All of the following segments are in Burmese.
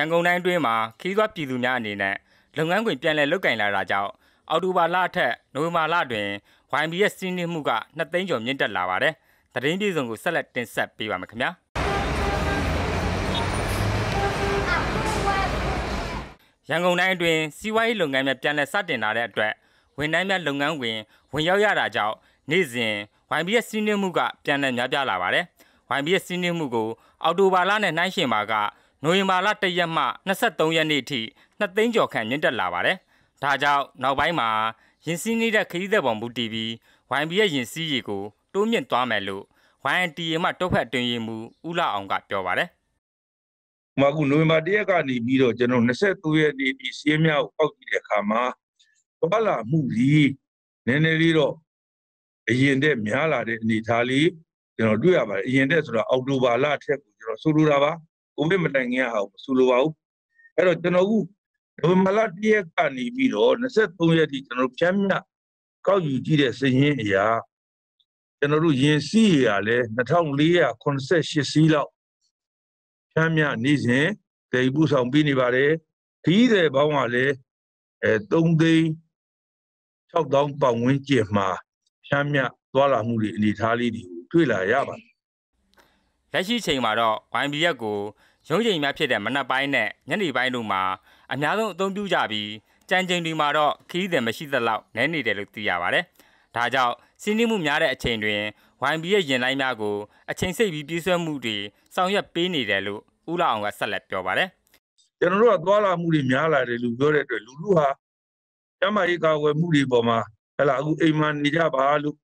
ရန်ကုန်တိုင်းအတွင်းမှာခီးသွွားပြည်သူများအနေနဲ့လုပ်ငန်းခွင်ပြန်လည်လုပ်ကင်လာတာကြောင့်အော်တိုဘာလထက်နိုဝင်ဘာလတွင် YB ရဲ့စီးနှင်းမှုက2သိန်းကျော်မြင့်တက်လာပါတယ်။သတင်းပြည်စုံကိုဆက်လက်တင်ဆက်ပေးပါမယ်ခင်ဗျာ။ရန်ကုန်တိုင်းအတွင်းစီးပွားရေးလုပ်ငန်းများပြန်လည်စတင်လာတဲ့အတွက်ဝန်ထမ်းများလုပ်ငန်းဝင်ဝင်ရောက်ရတာကြောင့်နေ့စဉ် YB ရဲ့စီးနှင်းမှုကပြန်လည်များပြားလာပါတယ်။ YB ရဲ့စီးနှင်းမှုကိုအော်တိုဘာလနဲ့နှိုင်းယှဉ်ပါကနိုဝင်ဘာလ1ရက်မှ23ရက်နေ့ထိ2သိန်းကျော်ခန့်မြင့်တက်လာပါတယ်။ဒါကြောင့်နောက်ပိုင်းမှာရင်စီးနေတဲ့ခရီးသည်ပုံမူတီဗီ YB ရဲ့ရင်စီးရီကိုတိုးမြင့်သွားမယ်လို့ YNTA မှတုတ်ဖက်တွင်ရင်မူဦးလာအောင်ကပြောပါတယ်။မကူနိုဝင်ဘာ1ရက်ကနေပြီးတော့ကျွန်တော်23ရက်နေ့ဒီစီးမြောက်ပောက်ကြည့်တဲ့အခါမှာပလာမှုကြီးနည်းနည်းလေးတော့အရင်တဲ့များလာတဲ့အနေအထားလေးကျွန်တော်တွေ့ရပါတယ်အရင်တဲ့ဆိုတော့အောက်တိုဘာလထက်ကိုကျွန်တော်ဆိုလိုတာပါကိုဗစ်မတိုင်ခင်ကဟာမဆိုလိုပါဘူးအဲ့တော့ကျွန်တော်အခုနိုဝင်ဘာလ1ရက်ကနေပြီးတော့23ရက်ထိကျွန်တော်တို့ဖြန်းမြကောက်ယူကြည့်တဲ့စည်ရင်းအရာကျွန်တော်တို့ရင်စီးရလဲ2488စီးလောက်ဖြန်းမြနေ့စဉ်တည်ပို့ဆောင်ပေးနေပါတယ်ခီးတဲ့ဘောင်းကလည်းအဲ3သိန်း6000ပေါင်ဝန်းကျင်မှာဖြန်းမြသွားလာမှုတွေအနေထားလေးတွေကိုတွေ့လာရပါတယ်လက်ရှိချိန်မှာတော့ YBF ကိုရုံးချိန်များဖြစ်တဲ့မနက်ပိုင်းနဲ့ညနေပိုင်းတို့မှာအများဆုံးအသုံးပြုကြပြီးကြံချိန်တွေမှာတော့ခရီးသည်မရှိသလောက်နည်းနေတယ်လို့သိရပါတယ်။ဒါကြောင့်စီးနှင်းမှုများတဲ့အချိန်တွင် YBF ရင်လိုင်းများကိုအချိန်စိတ်ပြီးပြည့်စွက်မှုတွေဆောင်ရွက်ပေးနေတယ်လို့ဦးလာအောင်ကဆက်လက်ပြောပါတယ်။ကျွန်တော်တို့ကသွာလာမှုတွေများလာတယ်လို့ပြောတဲ့အတွက်လူလူဟာကျမကြီးကာဝယ်မှုတွေပေါ်မှာဟဲ့လားအခုအိမ်မှာနေကြပါလို့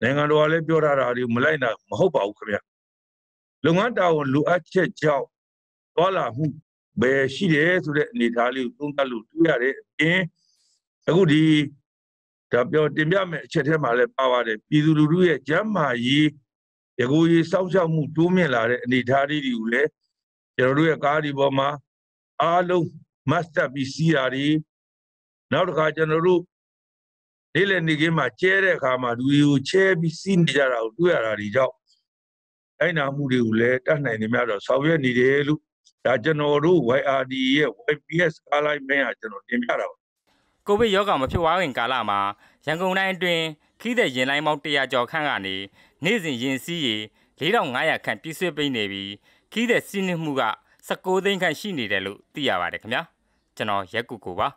နိုင်ငံတော်ကလည်းပြောထားတာတွေမလိုက်နိုင်မဟုတ်ပါဘူးခင်ဗျာလုပ်ငန်းတာဝန်လိုအပ်ချက်ကြောင့်သွားလာမှုပဲရှိတယ်ဆိုတဲ့အနေအထားလေးကိုသုံးသပ်လို့တွေ့ရတဲ့အပြင်အခုဒီဒါပြောတင်ပြမယ့်အချက်ထဲမှာလည်းပါပါတယ်ပြည်သူလူထုရဲ့ကျန်းမာရေးရကိုရေးစောင့်ရှောက်မှုတိုးမြင့်လာတဲ့အနေအထားလေးတွေကိုလည်းကျွန်တော်တို့ရဲ့ကားဒီပေါ်မှာအားလုံး master ပြီးစီးတာတွေနောက်တစ်ခါကျွန်တော်တို့နေ့လည်နေ့ကင်းမှာကျဲတဲ့အခါမှာလူတွေကိုချဲပြီးစီးနေကြတာကိုတွေ့ရတာတွေကြောင့်လိုက်နာမှုတွေကိုလည်းတတ်နိုင်နေများတော့ဆောင်ရွက်နေတယ်လို့ဒါကျွန်တော်တို့ YRD ရဲ့ YPS alignment ကကျွန်တော်တင်ပြတာပါကိုဗစ်ရောဂါမဖြစ်ွားခင်ကာလမှာရန်ကုန်တိုင်းအတွင်းခီးတဲ့ရင်လိုင်းပေါင်း100ကျော်ခန့်ကနေနေ့စဉ်ရင်စီးရေ4500ခန့်ပြည့်စွပေးနေပြီးခီးတဲ့စီးနှင်းမှုက19သိန်းခန့်ရှိနေတယ်လို့သိရပါတယ်ခင်ဗျာကျွန်တော်ရက်ကူကိုပါ